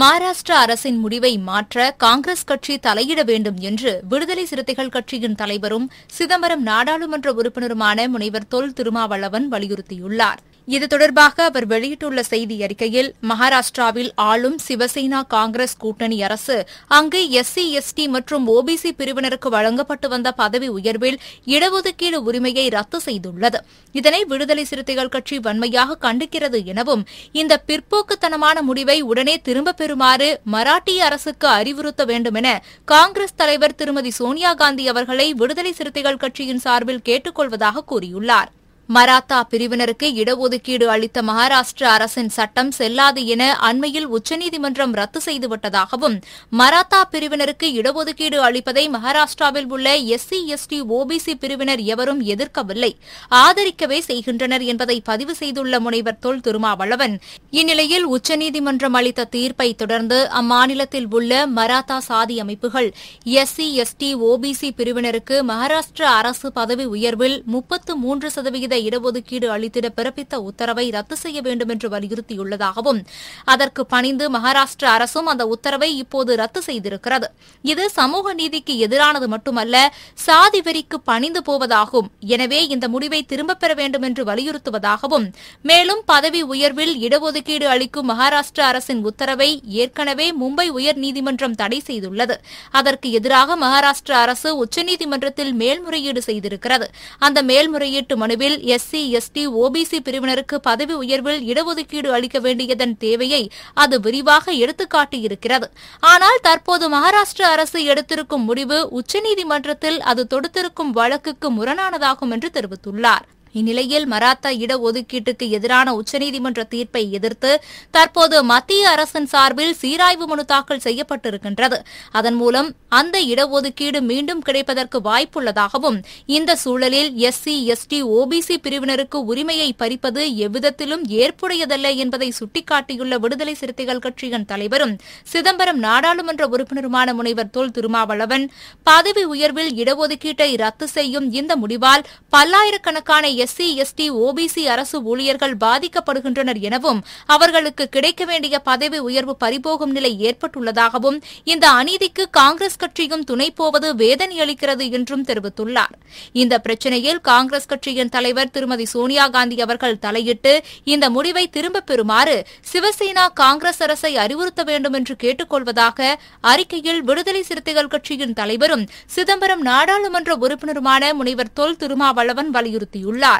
மகாராஷ்டிரா அரசின் முடிவை மாற்ற காங்கிரஸ் கட்சி தலையிட வேண்டும் என்று விடுதலை சிறுத்தைகள் கட்சியின் தலைவரும் சிதம்பரம் நாடாளுமன்ற உறுப்பினருமான முனைவர் தொல் திருமாவளவன் வலியுறுத்தியுள்ளாா் இது தொடர்பாக அவர் வெளியிட்டுள்ள செய்தி அறிக்கையில் மகாராஷ்டிராவில் ஆளும் சிவசேனா காங்கிரஸ் கூட்டணி அரசு அங்கு எஸ்சி எஸ்டி மற்றும் ஓபிசி பிரிவினருக்கு வழங்கப்பட்டு வந்த பதவி உயர்வில் இடஒதுக்கீடு உரிமையை ரத்து செய்துள்ளது இதனை விடுதலை சிறுத்தைகள் கட்சி வன்மையாக கண்டிக்கிறது எனவும் இந்த பிற்போக்குத்தனமான முடிவை உடனே திரும்பப் பெறுமாறு மராட்டிய அரசுக்கு அறிவுறுத்த வேண்டும் என காங்கிரஸ் தலைவர் திருமதி சோனியா காந்தி அவர்களை விடுதலை சிறுத்தைகள் கட்சியின் சார்பில் கொள்வதாக கூறியுள்ளாா் மராத்தா பிரிவினருக்கு இடஒதுக்கீடு அளித்த மகாராஷ்டிர அரசின் சட்டம் செல்லாது என அண்மையில் உச்சநீதிமன்றம் ரத்து செய்துவிட்டதாகவும் மராத்தா பிரிவினருக்கு இடஒதுக்கீடு அளிப்பதை மகாராஷ்டிராவில் உள்ள எஸ்சி எஸ்டி ஓபிசி பிரிவினர் எவரும் எதிர்க்கவில்லை ஆதரிக்கவே செய்கின்றனர் என்பதை பதிவு செய்துள்ள முனைவர் தொல் திருமாவளவன் இந்நிலையில் உச்சநீதிமன்றம் அளித்த தீர்ப்பை தொடர்ந்து அம்மாநிலத்தில் உள்ள மராத்தா சாதி அமைப்புகள் எஸ்சி எஸ்டி ஓபிசி பிரிவினருக்கு மகாராஷ்டிர அரசு பதவி உயர்வில் முப்பத்து மூன்று சதவீத இடஒதுக்கீடு அளித்திட பிறப்பித்த உத்தரவை ரத்து செய்ய வேண்டும் என்று வலியுறுத்தியுள்ளதாகவும் அதற்கு பணிந்து மகாராஷ்டிர அரசும் அந்த உத்தரவை இப்போது ரத்து செய்திருக்கிறது இது சமூக நீதிக்கு எதிரானது மட்டுமல்ல சாதி வெறிக்கு பணிந்து போவதாகும் எனவே இந்த முடிவை திரும்பப் பெற வேண்டும் என்று வலியுறுத்துவதாகவும் மேலும் பதவி உயர்வில் இடஒதுக்கீடு அளிக்கும் மகாராஷ்டிர அரசின் உத்தரவை ஏற்கனவே மும்பை உயர்நீதிமன்றம் தடை செய்துள்ளது அதற்கு எதிராக மகாராஷ்டிர அரசு உச்சநீதிமன்றத்தில் மேல்முறையீடு செய்திருக்கிறது அந்த மேல்முறையீட்டு மனுவில் எஸ்சி எஸ்டி ஓபிசி பிரிவினருக்கு பதவி உயர்வில் இடஒதுக்கீடு அளிக்க வேண்டியதன் தேவையை அது விரிவாக எடுத்துக்காட்டியிருக்கிறது ஆனால் தற்போது மகாராஷ்டிர அரசு எடுத்திருக்கும் முடிவு உச்சநீதிமன்றத்தில் அது தொடுத்திருக்கும் வழக்குக்கு முரணானதாகும் என்று தெரிவித்துள்ளார் இந்நிலையில் மராத்தா இடஒதுக்கீட்டுக்கு எதிரான உச்சநீதிமன்ற தீர்ப்பை எதிர்த்து தற்போது மத்திய அரசின் சார்பில் சீராய்வு மனு தாக்கல் செய்யப்பட்டிருக்கின்றது அதன் மூலம் அந்த இடஒதுக்கீடு மீண்டும் கிடைப்பதற்கு வாய்ப்புள்ளதாகவும் இந்த சூழலில் எஸ்சி எஸ்டி ஓபிசி பிரிவினருக்கு உரிமையை பறிப்பது எவ்விதத்திலும் ஏற்புடையதல்ல என்பதை சுட்டிக்காட்டியுள்ள விடுதலை சிறுத்தைகள் கட்சியின் தலைவரும் சிதம்பரம் நாடாளுமன்ற உறுப்பினருமான முனைவர் தொல் திருமாவளவன் பதவி உயர்வில் இடஒதுக்கீட்டை ரத்து செய்யும் இந்த முடிவால் பல்லாயிரக்கணக்கான எஸ்சி எஸ்டி ஓபிசி அரசு ஊழியர்கள் பாதிக்கப்படுகின்றனர் எனவும் அவர்களுக்கு கிடைக்க வேண்டிய பதவி உயர்வு பறிபோகும் நிலை ஏற்பட்டுள்ளதாகவும் இந்த அநீதிக்கு காங்கிரஸ் கட்சியும் துணை போவது வேதனையளிக்கிறது என்றும் தெரிவித்துள்ளார் இந்த பிரச்சினையில் காங்கிரஸ் கட்சியின் தலைவர் திருமதி சோனியா காந்தி அவர்கள் தலையிட்டு இந்த முடிவை திரும்பப் பெறுமாறு சிவசேனா காங்கிரஸ் அரசை அறிவுறுத்த வேண்டும் என்று கேட்டுக்கொள்வதாக அறிக்கையில் விடுதலை சிறுத்தைகள் கட்சியின் தலைவரும் சிதம்பரம் நாடாளுமன்ற உறுப்பினருமான முனைவர் தொல் திருமாவளவன் வலியுறுத்தியுள்ளார்